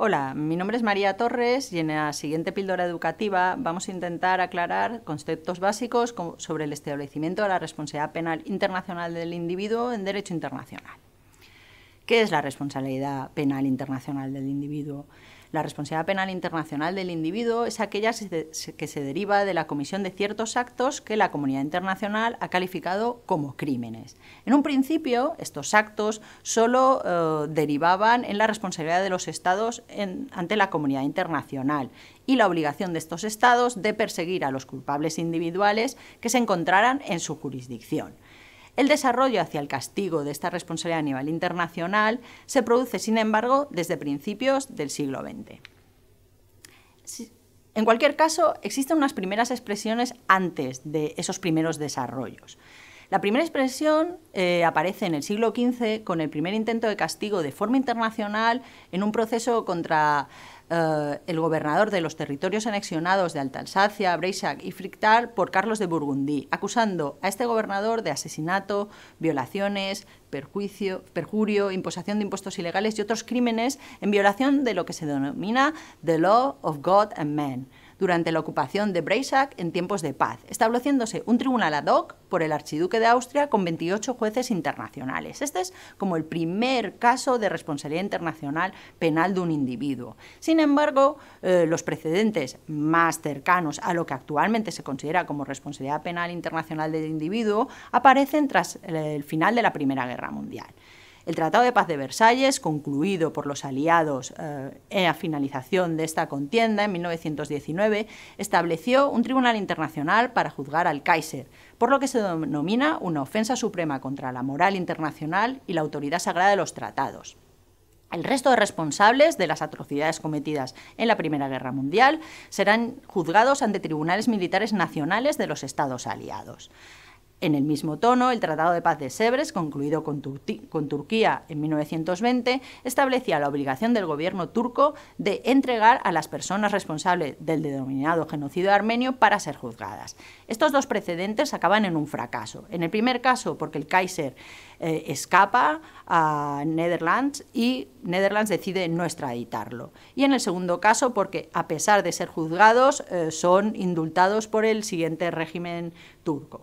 Hola, mi nombre es María Torres y en la siguiente píldora educativa vamos a intentar aclarar conceptos básicos sobre el establecimiento de la responsabilidad penal internacional del individuo en derecho internacional. ¿Qué es la responsabilidad penal internacional del individuo? La responsabilidad penal internacional del individuo es aquella que se deriva de la comisión de ciertos actos que la comunidad internacional ha calificado como crímenes. En un principio, estos actos solo eh, derivaban en la responsabilidad de los estados ante la comunidad internacional y la obligación de estos estados de perseguir a los culpables individuales que se encontraran en su jurisdicción. El desarrollo hacia el castigo de esta responsabilidad a nivel internacional se produce, sin embargo, desde principios del siglo XX. En cualquier caso, existen unas primeras expresiones antes de esos primeros desarrollos. La primera expresión eh, aparece en el siglo XV con el primer intento de castigo de forma internacional en un proceso contra eh, el gobernador de los territorios anexionados de Alta Alsacia, Breisach y Frictal por Carlos de Burgundy, acusando a este gobernador de asesinato, violaciones, perjuicio, perjurio, imposición de impuestos ilegales y otros crímenes en violación de lo que se denomina the law of God and man durante la ocupación de Breisach en tiempos de paz, estableciéndose un tribunal ad hoc por el archiduque de Austria con 28 jueces internacionales. Este es como el primer caso de responsabilidad internacional penal de un individuo. Sin embargo, eh, los precedentes más cercanos a lo que actualmente se considera como responsabilidad penal internacional del individuo aparecen tras el final de la Primera Guerra Mundial. El Tratado de Paz de Versalles, concluido por los aliados eh, a finalización de esta contienda en 1919, estableció un tribunal internacional para juzgar al Kaiser, por lo que se denomina una ofensa suprema contra la moral internacional y la autoridad sagrada de los tratados. El resto de responsables de las atrocidades cometidas en la Primera Guerra Mundial serán juzgados ante tribunales militares nacionales de los estados aliados. En el mismo tono, el Tratado de Paz de Sèvres, concluido con, Turquía en 1920, establecía la obligación del gobierno turco de entregar a las personas responsables del denominado genocidio armenio para ser juzgadas. Estos dos precedentes acaban en un fracaso. En el primer caso, porque el Kaiser eh, escapa a Netherlands y Netherlands decide no extraditarlo. Y en el segundo caso, porque a pesar de ser juzgados, eh, son indultados por el siguiente régimen turco.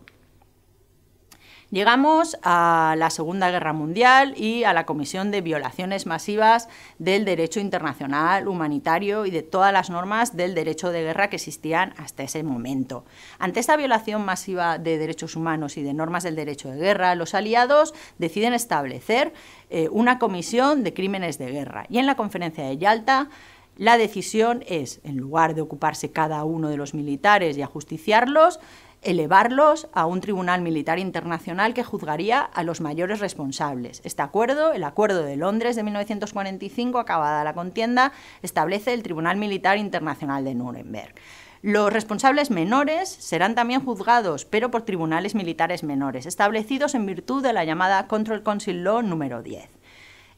Llegamos a la Segunda Guerra Mundial y a la Comisión de Violaciones Masivas del Derecho Internacional Humanitario y de todas las normas del derecho de guerra que existían hasta ese momento. Ante esta violación masiva de derechos humanos y de normas del derecho de guerra, los aliados deciden establecer eh, una comisión de crímenes de guerra. Y en la conferencia de Yalta, la decisión es, en lugar de ocuparse cada uno de los militares y ajusticiarlos, elevarlos a un tribunal militar internacional que juzgaría a los mayores responsables. Este acuerdo, el Acuerdo de Londres de 1945, acabada la contienda, establece el Tribunal Militar Internacional de Nuremberg. Los responsables menores serán también juzgados, pero por tribunales militares menores, establecidos en virtud de la llamada Control Council Law número 10.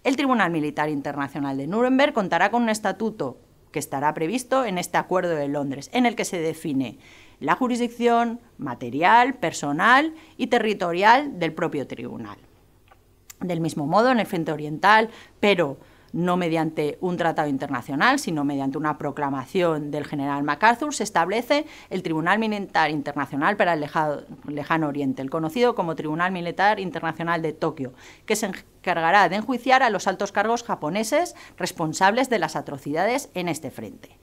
El Tribunal Militar Internacional de Nuremberg contará con un estatuto que estará previsto en este Acuerdo de Londres, en el que se define la jurisdicción material, personal y territorial del propio tribunal. Del mismo modo, en el frente oriental, pero no mediante un tratado internacional, sino mediante una proclamación del general MacArthur, se establece el Tribunal Militar Internacional para el Lejano Oriente, el conocido como Tribunal Militar Internacional de Tokio, que se encargará de enjuiciar a los altos cargos japoneses responsables de las atrocidades en este frente.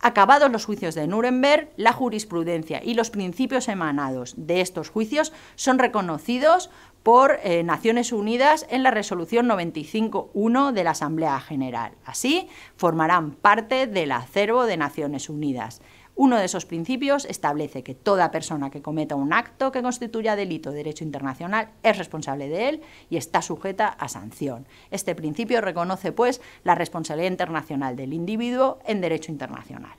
Acabados los juicios de Nuremberg, la jurisprudencia y los principios emanados de estos juicios son reconocidos por eh, Naciones Unidas en la Resolución 95.1 de la Asamblea General. Así, formarán parte del acervo de Naciones Unidas. Uno de esos principios establece que toda persona que cometa un acto que constituya delito de derecho internacional es responsable de él y está sujeta a sanción. Este principio reconoce, pues, la responsabilidad internacional del individuo en derecho internacional.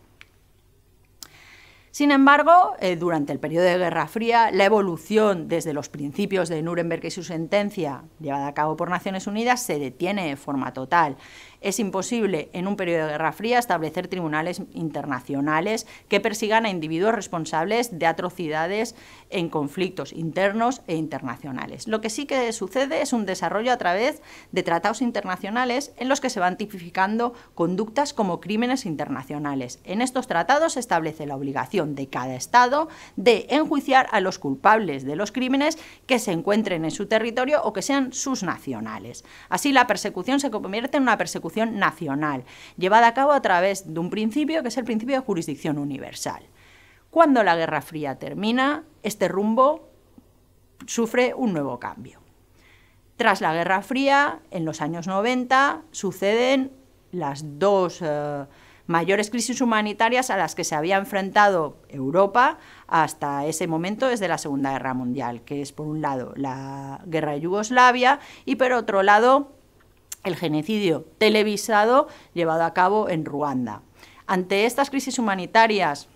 Sin embargo, eh, durante el periodo de Guerra Fría, la evolución desde los principios de Nuremberg y su sentencia llevada a cabo por Naciones Unidas se detiene de forma total. Es imposible en un periodo de Guerra Fría establecer tribunales internacionales que persigan a individuos responsables de atrocidades en conflictos internos e internacionales. Lo que sí que sucede es un desarrollo a través de tratados internacionales en los que se van tipificando conductas como crímenes internacionales. En estos tratados se establece la obligación de cada Estado de enjuiciar a los culpables de los crímenes que se encuentren en su territorio o que sean sus nacionales. Así, la persecución se convierte en una persecución nacional, llevada a cabo a través de un principio que es el principio de jurisdicción universal. Cuando la Guerra Fría termina, este rumbo sufre un nuevo cambio. Tras la Guerra Fría, en los años 90, suceden las dos... Eh, mayores crisis humanitarias a las que se había enfrentado Europa hasta ese momento desde la Segunda Guerra Mundial, que es por un lado la guerra de Yugoslavia y por otro lado el genocidio televisado llevado a cabo en Ruanda. Ante estas crisis humanitarias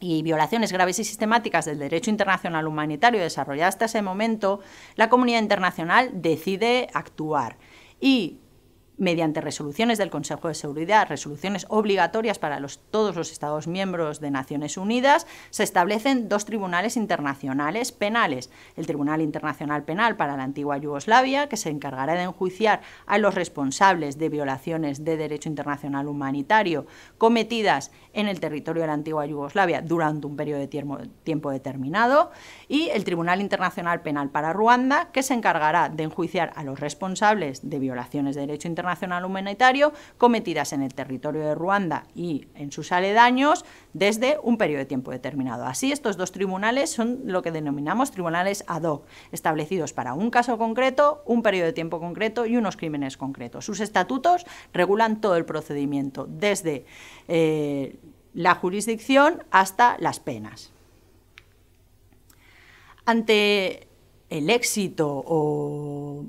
y violaciones graves y sistemáticas del derecho internacional humanitario desarrollado hasta ese momento, la comunidad internacional decide actuar y mediante resoluciones del Consejo de Seguridad, resoluciones obligatorias para todos los Estados miembros de Naciones Unidas, se establecen dos tribunales internacionales penales. El Tribunal Internacional Penal para la antigua Yugoslavia, que se encargará de enjuiciar a los responsables de violaciones de derecho internacional humanitario cometidas en el territorio de la antigua Yugoslavia durante un periodo de tiempo, tiempo determinado, y el Tribunal Internacional Penal para Ruanda, que se encargará de enjuiciar a los responsables de violaciones de derecho internacional Nacional humanitario cometidas en el territorio de Ruanda y en sus aledaños desde un periodo de tiempo determinado. Así, estos dos tribunales son lo que denominamos tribunales ad hoc, establecidos para un caso concreto, un periodo de tiempo concreto y unos crímenes concretos. Sus estatutos regulan todo el procedimiento, desde eh, la jurisdicción hasta las penas. Ante el éxito o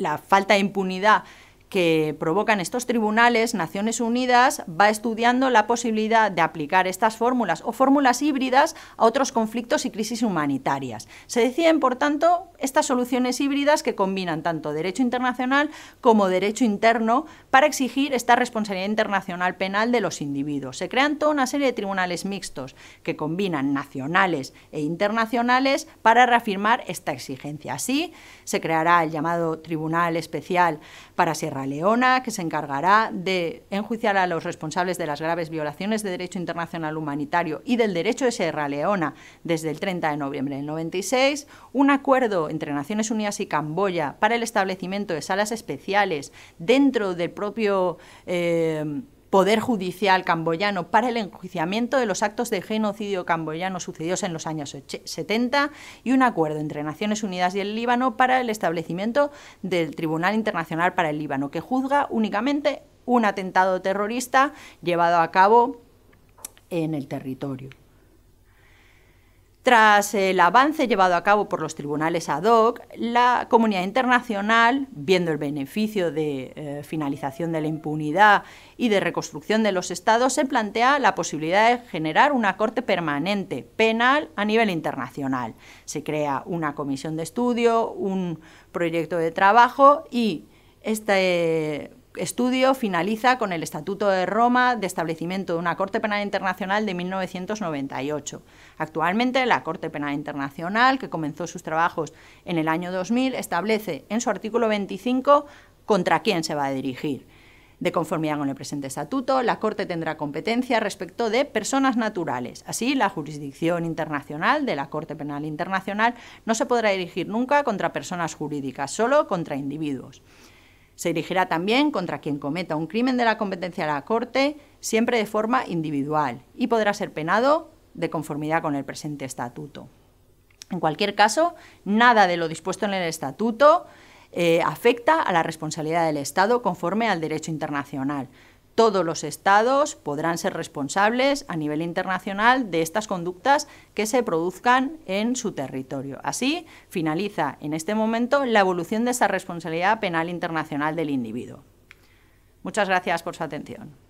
la falta de impunidad que provocan estos tribunales, Naciones Unidas va estudiando la posibilidad de aplicar estas fórmulas o fórmulas híbridas a otros conflictos y crisis humanitarias. Se deciden, por tanto, estas soluciones híbridas que combinan tanto derecho internacional como derecho interno para exigir esta responsabilidad internacional penal de los individuos. Se crean toda una serie de tribunales mixtos que combinan nacionales e internacionales para reafirmar esta exigencia. Así, se creará el llamado Tribunal Especial para Sierra Leona, que se encargará de enjuiciar a los responsables de las graves violaciones de derecho internacional humanitario y del derecho de Sierra Leona desde el 30 de noviembre del 96, un acuerdo entre Naciones Unidas y Camboya para el establecimiento de salas especiales dentro del propio... Eh, Poder Judicial camboyano para el enjuiciamiento de los actos de genocidio camboyano sucedidos en los años 70 y un acuerdo entre Naciones Unidas y el Líbano para el establecimiento del Tribunal Internacional para el Líbano, que juzga únicamente un atentado terrorista llevado a cabo en el territorio. Tras el avance llevado a cabo por los tribunales ad hoc, la comunidad internacional, viendo el beneficio de eh, finalización de la impunidad y de reconstrucción de los estados, se plantea la posibilidad de generar una corte permanente penal a nivel internacional. Se crea una comisión de estudio, un proyecto de trabajo y este estudio finaliza con el Estatuto de Roma de establecimiento de una Corte Penal Internacional de 1998. Actualmente, la Corte Penal Internacional, que comenzó sus trabajos en el año 2000, establece en su artículo 25 contra quién se va a dirigir. De conformidad con el presente estatuto, la Corte tendrá competencia respecto de personas naturales. Así, la jurisdicción internacional de la Corte Penal Internacional no se podrá dirigir nunca contra personas jurídicas, solo contra individuos. Se dirigirá también contra quien cometa un crimen de la competencia de la Corte, siempre de forma individual, y podrá ser penado de conformidad con el presente estatuto. En cualquier caso, nada de lo dispuesto en el estatuto eh, afecta a la responsabilidad del Estado conforme al derecho internacional todos los estados podrán ser responsables a nivel internacional de estas conductas que se produzcan en su territorio. Así, finaliza en este momento la evolución de esa responsabilidad penal internacional del individuo. Muchas gracias por su atención.